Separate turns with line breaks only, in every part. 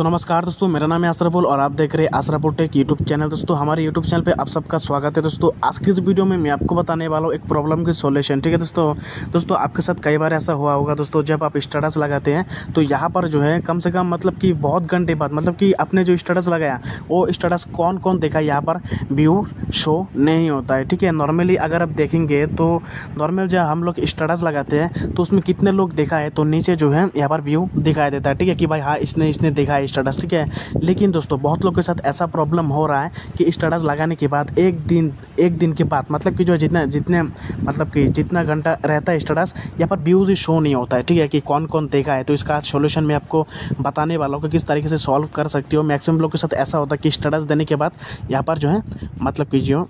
सो नमस्कार दोस्तों मेरा नाम है आसरापुल और आप देख रहे हैं आसरापुल टेक यूट्यूब चैनल दोस्तों हमारे यूट्यूब चैनल पे आप सबका स्वागत है दोस्तों आज की इस वीडियो में मैं आपको बताने वाला हूँ एक प्रॉब्लम की सॉल्यूशन ठीक है दोस्तों दोस्तों आपके साथ कई बार ऐसा हुआ होगा दोस्तों जब आप स्टेटस लगाते हैं तो यहाँ पर जो है कम से कम मतलब कि बहुत घंटे बाद मतलब कि आपने जो स्टेटस लगाया वो स्टेटस कौन कौन देखा यहाँ पर व्यू शो नहीं होता है ठीक है नॉर्मली अगर आप देखेंगे तो नॉर्मल जब हम लोग स्टेटस लगाते हैं तो उसमें कितने लोग देखा है तो नीचे जो है यहाँ पर व्यू दिखाई देता है ठीक है कि भाई हाँ इसने इसने देखा है स्टेटस ठीक है लेकिन दोस्तों बहुत लोग के साथ ऐसा प्रॉब्लम हो रहा है कि स्टेटस लगाने के बाद एक दिन एक दिन के बाद मतलब कि जो जितना जितने मतलब कि जितना घंटा रहता है स्टेटस यहाँ पर व्यूज़ शो नहीं होता है ठीक है कि कौन कौन देखा है तो इसका सोल्यूशन मैं आपको बताने वाला हूँ कि किस तरीके से सॉल्व कर सकती हो मैक्सिमम लोग के साथ ऐसा होता है कि स्टेटस देने के बाद यहाँ पर जो है मतलब कि जो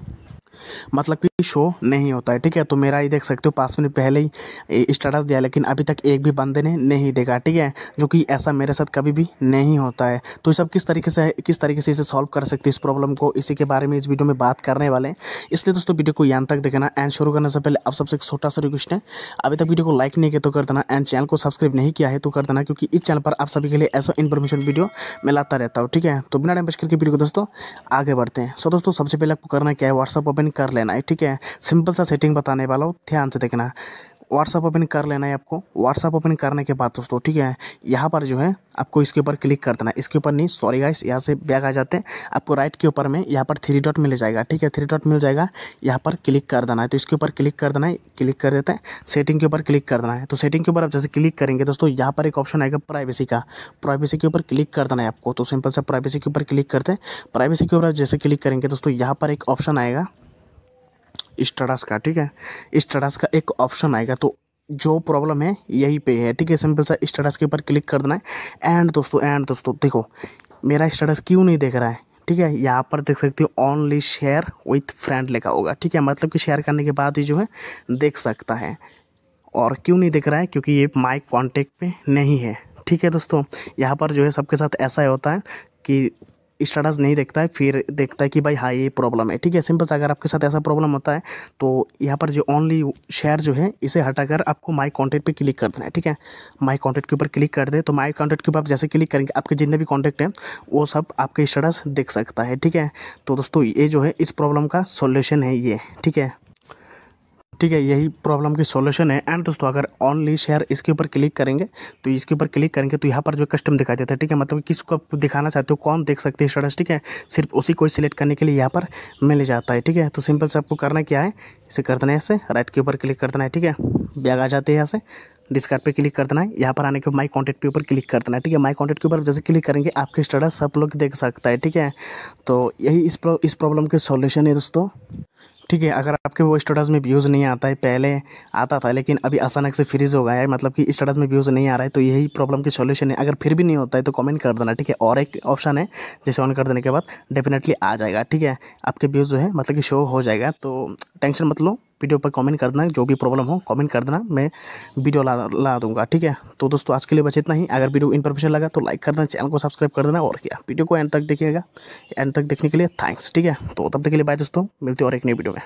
मतलब कि शो नहीं होता है ठीक है तो मेरा ये देख सकते हो पाँच मिनट पहले ही स्टेटस दिया लेकिन अभी तक एक भी बंदे ने नहीं देखा ठीक है जो कि ऐसा मेरे साथ कभी भी नहीं होता है तो सब किस तरीके से किस तरीके से इसे सॉल्व कर सकते हैं इस प्रॉब्लम को इसी के बारे में इस वीडियो में बात करने वाले हैं इसलिए दोस्तों वीडियो को यहाँ तक देखना एंड शुरू करने से पहले आप सबसे एक छोटा सा रिक्वेस्ट है अभी तक वीडियो को लाइक नहीं किया तो कर देना एंड चैनल को सब्सक्राइब नहीं किया है तो कर देना क्योंकि इस चैनल पर आप सभी के लिए ऐसा इन्फॉर्मेशन वीडियो मिलाता रहता हूँ ठीक है तो बिना टाइम पेश करके वीडियो को दोस्तों आगे बढ़ते हैं सो दोस्तों सबसे पहले आपको करना क्या है व्हाट्सअप ओपन कर लेना है ठीक है सिंपल सा सेटिंग बताने वाला हूँ ध्यान से देखना व्हाट्सअप ओपन कर लेना है आपको व्हाट्सअप ओपन करने के बाद दोस्तों ठीक है यहाँ पर जो है आपको इसके ऊपर क्लिक कर देना है इसके ऊपर नहीं सॉरी गाइस यहाँ से बैग आ जाते हैं आपको राइट के ऊपर में यहाँ पर थ्री डॉट मिल जाएगा ठीक है थ्री डॉट मिल जाएगा यहाँ पर क्लिक कर देना है तो इसके ऊपर क्लिक कर देना है क्लिक कर देते हैं सेटिंग के ऊपर क्लिक कर देना है तो सेटिंग के ऊपर आप जैसे क्लिक करेंगे दोस्तों यहाँ पर एक ऑप्शन आएगा प्राइवेसी का प्राइवेसी के ऊपर क्लिक कर देना है आपको तो सिंपल सा प्राइवेसी के ऊपर क्लिक करते हैं प्राइवेसी के ऊपर जैसे क्लिक करेंगे दोस्तों यहाँ पर एक ऑप्शन आएगा स्टडस का ठीक है स्टडस का एक ऑप्शन आएगा तो जो प्रॉब्लम है यही पे है ठीक है सिंपल सा स्टेटस के ऊपर क्लिक कर देना है एंड दोस्तों एंड दोस्तों देखो मेरा स्टेटस क्यों नहीं देख रहा है ठीक है यहाँ पर देख सकते हो ऑनली शेयर विथ फ्रेंड लिखा होगा ठीक है मतलब कि शेयर करने के बाद ही जो है देख सकता है और क्यों नहीं दिख रहा है क्योंकि ये माइक कॉन्टेक्ट पे नहीं है ठीक है दोस्तों यहाँ पर जो है सबके साथ ऐसा ही होता है कि स्टेटस नहीं देखता है फिर देखता है कि भाई हाँ ये प्रॉब्लम है ठीक है सिंपल सा अगर आपके साथ ऐसा प्रॉब्लम होता है तो यहाँ पर जो ऑनली शेयर जो है इसे हटाकर आपको माई कॉन्टैक्ट पर क्लिक कर देना है ठीक है माई कॉन्टैक्ट के ऊपर क्लिक कर दे तो माई कॉन्टैक्ट के ऊपर आप जैसे क्लिक करेंगे आपके जितने भी कॉन्टैक्ट हैं वो सब आपके स्टेटस देख सकता है ठीक है तो दोस्तों ये जो है इस प्रॉब्लम का सोल्यूशन है ये ठीक है ठीक है यही प्रॉब्लम की सॉल्यूशन है एंड दोस्तों अगर ऑनली शेयर इसके ऊपर क्लिक करेंगे तो इसके ऊपर क्लिक करेंगे तो यहाँ पर जो कस्टम दिखा देता है ठीक है मतलब किसको दिखाना चाहते हो कौन देख सकते हैं स्टेटस ठीक है सिर्फ उसी को सिलेक्ट करने के लिए यहाँ पर मिल जाता है ठीक है तो सिंपल से आपको करना क्या है इसे कर देना है ऐसे राइट के ऊपर क्लिक कर देना है ठीक है बैग आ जाते हैं यहाँ से डिस्कार्ड पे क्लिक कर देना है यहाँ पर आने के माई कॉन्टेक्ट के ऊपर क्लिक कर देना है ठीक है माई कॉन्टैक्ट के ऊपर जैसे क्लिक करेंगे आपके स्टेटस सब लोग देख सकता है ठीक है तो यही इस प्रॉब्लम के सॉल्यूशन है दोस्तों ठीक है अगर आपके वो स्टेटस में व्यूज़ नहीं आता है पहले आता था लेकिन अभी अचानक से फ्रीज हो गया है मतलब कि स्टेटस में व्यूज़ नहीं आ रहा है तो यही प्रॉब्लम की सोल्यूशन है अगर फिर भी नहीं होता है तो कमेंट कर देना ठीक है और एक ऑप्शन है जिसे ऑन कर देने के बाद डेफिनेटली आ जाएगा ठीक है आपके व्यूज़ जो है मतलब कि शो हो जाएगा तो टेंशन मत लो वीडियो पर कमेंट कर देना जो भी प्रॉब्लम हो कमेंट कर देना मैं वीडियो ला ला दूंगा ठीक है तो दोस्तों आज के लिए बस इतना ही अगर वीडियो इन्फॉर्मेशन लगा तो लाइक कर देना चैनल को सब्सक्राइब कर देना और क्या वीडियो को एंड तक देखिएगा एंड तक देखने के लिए थैंक्स ठीक है तो तब तक के लिए बाय दोस्तों मिलते और एक नई वीडियो में